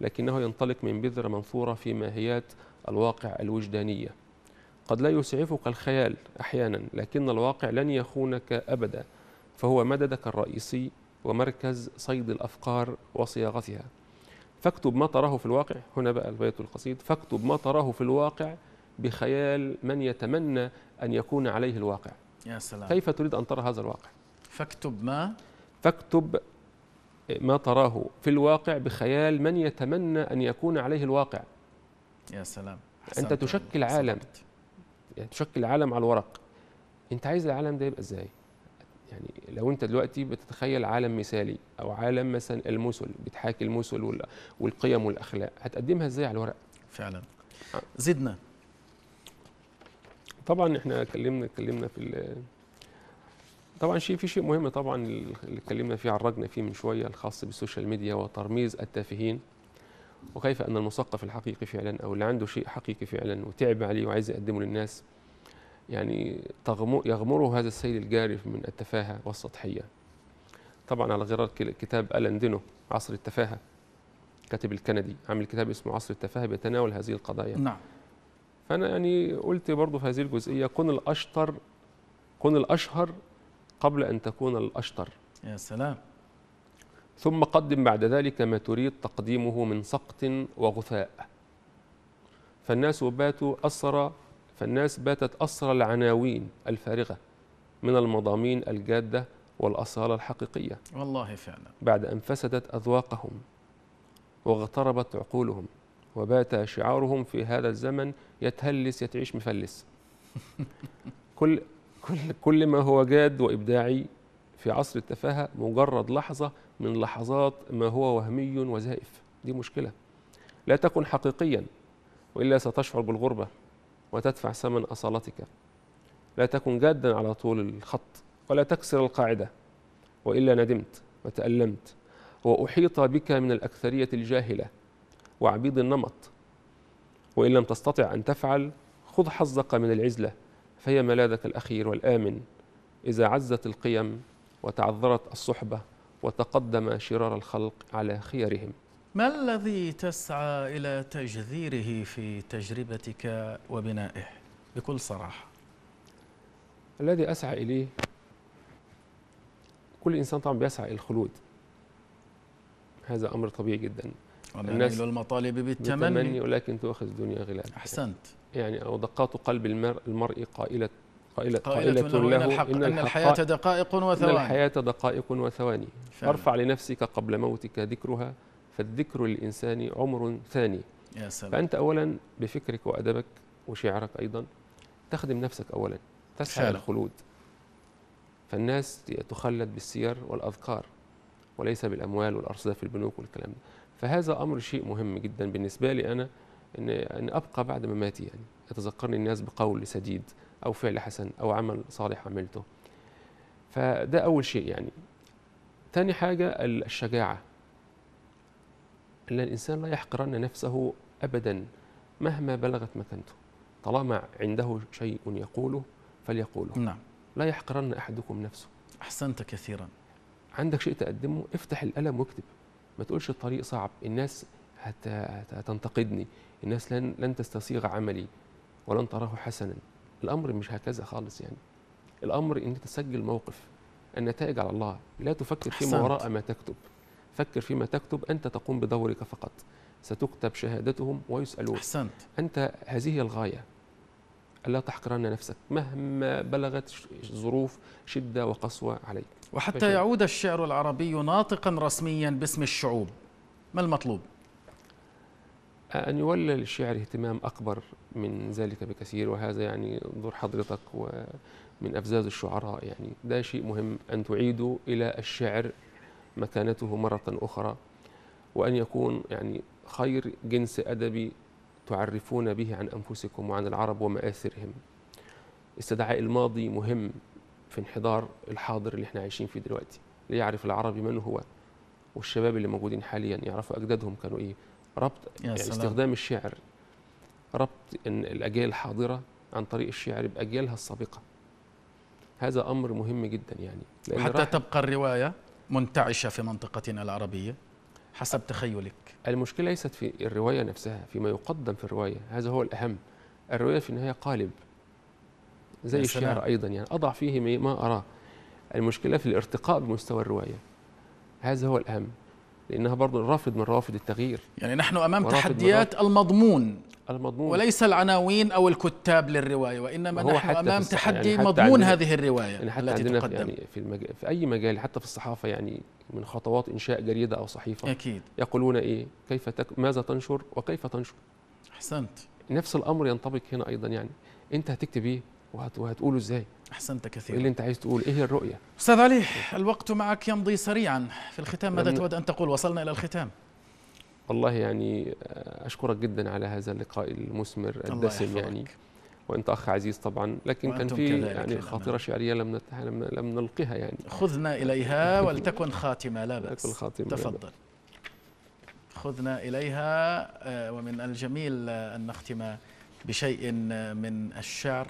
S2: لكنه ينطلق من بذره منثوره في ماهيات الواقع الوجدانيه قد لا يسعفك الخيال احيانا لكن الواقع لن يخونك ابدا فهو مددك الرئيسي ومركز صيد الافكار وصياغتها فاكتب ما تراه في الواقع هنا بقى البيت القصيد فاكتب ما تراه في الواقع بخيال من يتمنى أن يكون عليه الواقع يا سلام. كيف تريد أن ترى هذا الواقع فاكتب ما فاكتب ما تراه في الواقع بخيال من يتمنى أن يكون عليه الواقع يا سلام أنت تشكل عالم يعني تشكل عالم على الورق أنت عايز العالم ده يبقى إزاي يعني لو انت دلوقتي بتتخيل عالم مثالي او عالم مثلا المثل بتحاكي المثل والقيم والاخلاق هتقدمها ازاي على الورق فعلا آه. زدنا طبعا احنا اتكلمنا اتكلمنا في طبعا شيء في شيء مهم طبعا اللي اتكلمنا فيه عرجنا فيه من شويه الخاص بالسوشيال ميديا وترميز التافهين وكيف ان المثقف الحقيقي فعلا او اللي عنده شيء حقيقي فعلا وتعب عليه وعايز يقدمه للناس يعني يغمره هذا السيل الجارف من التفاهه والسطحيه. طبعا على غرار كتاب الان دينو عصر التفاهه كاتب الكندي عامل كتاب اسمه عصر التفاهه بيتناول هذه القضايا. نعم. فانا يعني قلت برضه في هذه الجزئيه كن الاشطر كن الاشهر قبل ان تكون الاشطر يا سلام ثم قدم بعد ذلك ما تريد تقديمه من سقط وغثاء فالناس باتوا اسرى فالناس باتت اسرى العناوين الفارغة من المضامين الجادة والأصالة الحقيقية
S1: والله فعلا
S2: بعد أن فسدت أذواقهم واغتربت عقولهم وبات شعارهم في هذا الزمن يتهلس يتعيش مفلس كل كل كل ما هو جاد وابداعي في عصر التفاهه مجرد لحظه من لحظات ما هو وهمي وزائف دي مشكله لا تكن حقيقيا والا ستشعر بالغربه وتدفع ثمن اصالتك لا تكن جادا على طول الخط ولا تكسر القاعده والا ندمت وتالمت واحيط بك من الاكثريه الجاهله وعبيد النمط وإن لم تستطع أن تفعل خذ حظك من العزلة فهي ملاذك الأخير والآمن إذا عزت القيم وتعذرت الصحبة وتقدم شرار الخلق على خيرهم
S1: ما الذي تسعى إلى تجذيره في
S2: تجربتك وبنائه بكل صراحة الذي أسعى إليه كل إنسان طبعا بيسعى إلى الخلود هذا أمر طبيعي جدا الناس المطالب بالتمني, بالتمني ولكن تؤخذ الدنيا غلال أحسنت يعني أو دقات قلب المرء, المرء قائلة قائلة, قائلة له إن, الحق إن, إن الحياة دقائق وثواني إن الحياة دقائق وثواني أرفع لنفسك قبل موتك ذكرها فالذكر للإنسان عمر ثاني يا سلام. فأنت أولا بفكرك وأدبك وشعرك أيضا تخدم نفسك أولا تسعى للخلود فالناس تخلد بالسير والأذكار وليس بالأموال والأرصدة في البنوك والكلام ده فهذا امر شيء مهم جدا بالنسبه لي انا ان ان ابقى بعد مماتي ما يعني يتذكرني الناس بقول سديد او فعل حسن او عمل صالح عملته فده اول شيء يعني ثاني حاجه الشجاعه ان الانسان لا يحقرن نفسه ابدا مهما بلغت مكانته طالما عنده شيء يقوله فليقوله نعم لا يحقرن احدكم نفسه احسنت كثيرا عندك شيء تقدمه افتح القلم واكتب ما تقولش الطريق صعب الناس هتنتقدني الناس لن لن تستسيغ عملي ولن تراه حسنا الامر مش هكذا خالص يعني الامر ان تسجل موقف النتائج على الله لا تفكر فيما وراء ما تكتب فكر فيما تكتب انت تقوم بدورك فقط ستكتب شهادتهم ويسالون احسنت انت هذه الغايه الا تحقرن نفسك مهما بلغت ظروف شده وقسوه عليك وحتى بشير. يعود الشعر
S1: العربي ناطقا رسميا باسم
S2: الشعوب ما المطلوب؟ أن يولى للشعر اهتمام أكبر من ذلك بكثير وهذا يعني دور حضرتك ومن أفزاز الشعراء يعني ده شيء مهم أن تعيدوا إلى الشعر مكانته مرة أخرى وأن يكون يعني خير جنس أدبي تعرفون به عن أنفسكم وعن العرب ومآثرهم استدعاء الماضي مهم في انحدار الحاضر اللي احنا عايشين فيه دلوقتي ليعرف العربي من هو والشباب اللي موجودين حاليا يعرفوا اجدادهم كانوا ايه ربط يعني استخدام الشعر ربط إن الاجيال الحاضره عن طريق الشعر باجيالها السابقه هذا امر مهم جدا يعني حتى
S1: تبقى الروايه منتعشه في منطقتنا العربيه
S2: حسب تخيلك المشكله ليست في الروايه نفسها فيما يقدم في الروايه هذا هو الاهم الروايه في النهايه قالب زي الشعر أيضا يعني أضع فيه ما أراه المشكلة في الارتقاء بمستوى الرواية هذا هو الأهم لأنها برضه رافض من روافد التغيير يعني نحن أمام تحديات
S1: المضمون المضمون وليس العناوين أو الكتاب للرواية وإنما نحن أمام تحدي يعني مضمون هذه الرواية يعني حتى التي عندنا تقدم يعني في, المج... في
S2: أي مجال حتى في الصحافة يعني من خطوات إنشاء جريدة أو صحيفة أكيد يقولون إيه كيف تك... ماذا تنشر وكيف تنشر أحسنت نفس الأمر ينطبق هنا أيضا يعني أنت هتكتب إيه وهتقوله ازاي احسنت كثيرا ايه اللي انت عايز تقول ايه هي الرؤيه
S1: استاذ علي الوقت معك يمضي سريعا في الختام ماذا تود ان تقول وصلنا الى الختام
S2: والله يعني آه، اشكرك جدا على هذا اللقاء المثمر الدسم يعني وانت اخ عزيز طبعا لكن كان في يعني خاطره شعريه لم لم نلقها يعني خذنا اليها ولتكن خاتمه لا باس الخاتمة تفضل
S1: خذنا اليها آه، ومن الجميل آه، ان نختم بشيء من الشعر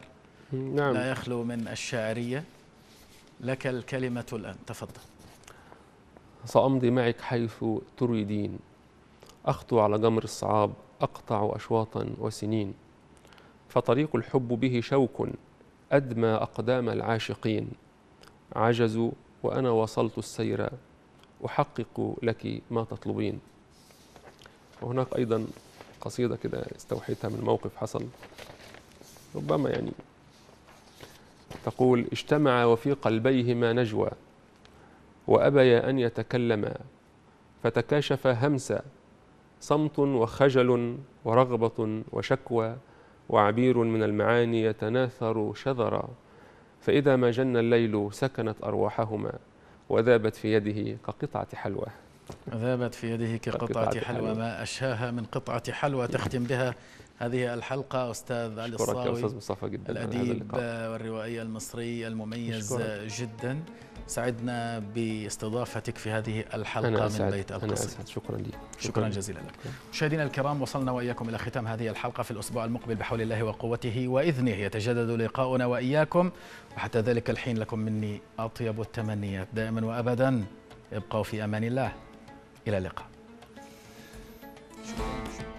S1: نعم. لا يخلو من الشاعرية لك الكلمة الآن تفضل
S2: سأمضي معك حيث تريدين أخطو على جمر الصعاب أقطع أشواطا وسنين فطريق الحب به شوك أدمى أقدام العاشقين عجزوا وأنا واصلت السير أحقق لك ما تطلبين وهناك أيضا قصيدة كده استوحيتها من موقف حصل ربما يعني تقول اجتمع وفي قلبيهما نجوى وأبيا أن يتكلما فتكاشف همسا صمت وخجل ورغبة وشكوى وعبير من المعاني يتناثر شذرا فإذا ما جن الليل سكنت أرواحهما وذابت في يده كقطعة حلوى ذابت في يده
S1: كقطعة حلوى ما أشهاها من قطعة حلوى تختم بها هذه الحلقة أستاذ علي الصاوي أستاذ مصطفى جدا الأديب والروائي المصري المميز جدا سعدنا باستضافتك في هذه الحلقة أنا من بيت القصيد أنا أسعد. شكرا لي شكرا, شكرا جزيلا لك مشاهدينا الكرام وصلنا وإياكم إلى ختام هذه الحلقة في الأسبوع المقبل بحول الله وقوته وإذنه يتجدد لقاؤنا وإياكم وحتى ذلك الحين لكم مني أطيب التمنيات دائما وأبدا ابقوا في أمان الله إلى اللقاء شكرا.